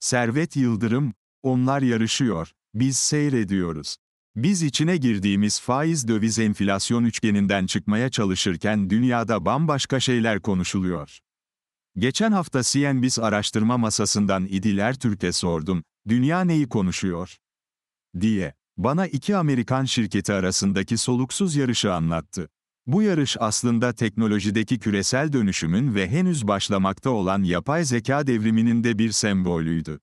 Servet Yıldırım, onlar yarışıyor, biz seyrediyoruz. Biz içine girdiğimiz faiz döviz enflasyon üçgeninden çıkmaya çalışırken dünyada bambaşka şeyler konuşuluyor. Geçen hafta CNBC araştırma masasından İdiler Türk'e sordum, dünya neyi konuşuyor? diye. Bana iki Amerikan şirketi arasındaki soluksuz yarışı anlattı. Bu yarış aslında teknolojideki küresel dönüşümün ve henüz başlamakta olan yapay zeka devriminin de bir sembolüydü.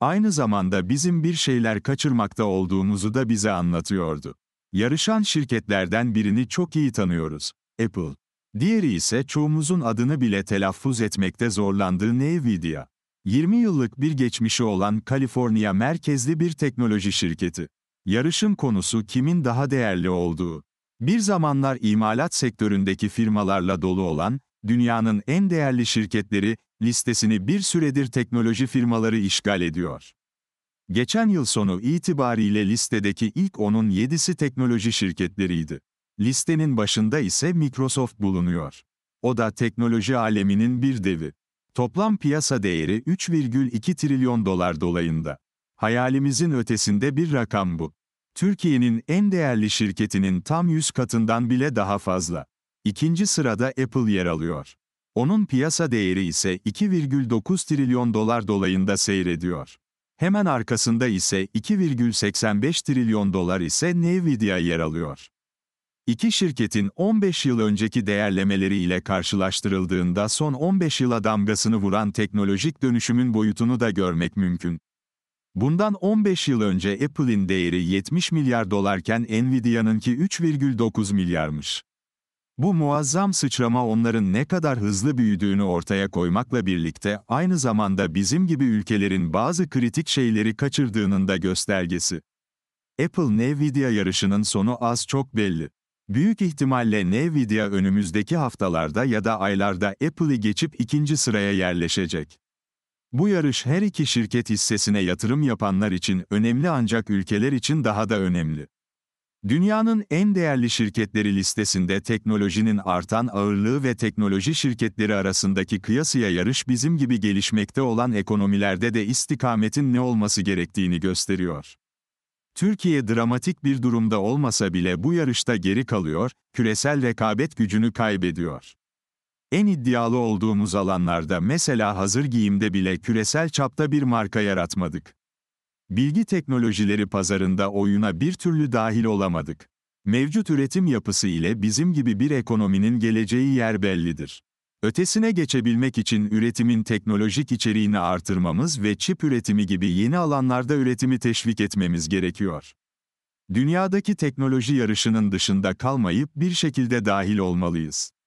Aynı zamanda bizim bir şeyler kaçırmakta olduğumuzu da bize anlatıyordu. Yarışan şirketlerden birini çok iyi tanıyoruz, Apple. Diğeri ise çoğumuzun adını bile telaffuz etmekte zorlandığı Nvidia. 20 yıllık bir geçmişi olan Kaliforniya merkezli bir teknoloji şirketi. Yarışın konusu kimin daha değerli olduğu. Bir zamanlar imalat sektöründeki firmalarla dolu olan, dünyanın en değerli şirketleri, listesini bir süredir teknoloji firmaları işgal ediyor. Geçen yıl sonu itibariyle listedeki ilk onun yedisi teknoloji şirketleriydi. Listenin başında ise Microsoft bulunuyor. O da teknoloji aleminin bir devi. Toplam piyasa değeri 3,2 trilyon dolar dolayında. Hayalimizin ötesinde bir rakam bu. Türkiye'nin en değerli şirketinin tam 100 katından bile daha fazla. İkinci sırada Apple yer alıyor. Onun piyasa değeri ise 2,9 trilyon dolar dolayında seyrediyor. Hemen arkasında ise 2,85 trilyon dolar ise Nvidia yer alıyor. İki şirketin 15 yıl önceki değerlemeleri ile karşılaştırıldığında son 15 yıla damgasını vuran teknolojik dönüşümün boyutunu da görmek mümkün. Bundan 15 yıl önce Apple'in değeri 70 milyar dolarken Nvidia'nınki 3,9 milyarmış. Bu muazzam sıçrama onların ne kadar hızlı büyüdüğünü ortaya koymakla birlikte aynı zamanda bizim gibi ülkelerin bazı kritik şeyleri kaçırdığının da göstergesi. Apple Nvidia yarışının sonu az çok belli. Büyük ihtimalle Nvidia önümüzdeki haftalarda ya da aylarda Apple'ı geçip ikinci sıraya yerleşecek. Bu yarış her iki şirket hissesine yatırım yapanlar için önemli ancak ülkeler için daha da önemli. Dünyanın en değerli şirketleri listesinde teknolojinin artan ağırlığı ve teknoloji şirketleri arasındaki kıyasıya yarış bizim gibi gelişmekte olan ekonomilerde de istikametin ne olması gerektiğini gösteriyor. Türkiye dramatik bir durumda olmasa bile bu yarışta geri kalıyor, küresel rekabet gücünü kaybediyor. En iddialı olduğumuz alanlarda mesela hazır giyimde bile küresel çapta bir marka yaratmadık. Bilgi teknolojileri pazarında oyuna bir türlü dahil olamadık. Mevcut üretim yapısı ile bizim gibi bir ekonominin geleceği yer bellidir. Ötesine geçebilmek için üretimin teknolojik içeriğini artırmamız ve çip üretimi gibi yeni alanlarda üretimi teşvik etmemiz gerekiyor. Dünyadaki teknoloji yarışının dışında kalmayıp bir şekilde dahil olmalıyız.